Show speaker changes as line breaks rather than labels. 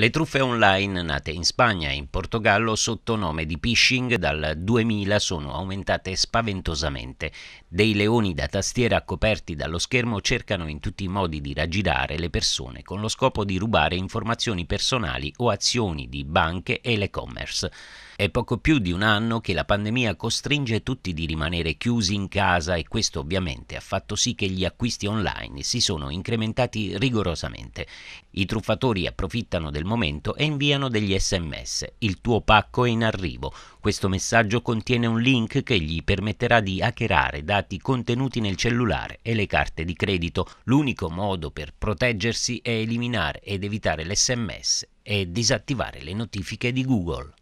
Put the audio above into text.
Le truffe online nate in Spagna e in Portogallo sotto nome di phishing dal 2000 sono aumentate spaventosamente. Dei leoni da tastiera coperti dallo schermo cercano in tutti i modi di raggirare le persone con lo scopo di rubare informazioni personali o azioni di banche e l'e-commerce. È poco più di un anno che la pandemia costringe tutti di rimanere chiusi in casa e questo ovviamente ha fatto sì che gli acquisti online si sono incrementati rigorosamente. I truffatori approfittano del momento e inviano degli sms. Il tuo pacco è in arrivo. Questo messaggio contiene un link che gli permetterà di hackerare dati contenuti nel cellulare e le carte di credito. L'unico modo per proteggersi è eliminare ed evitare l'SMS e disattivare le notifiche di Google.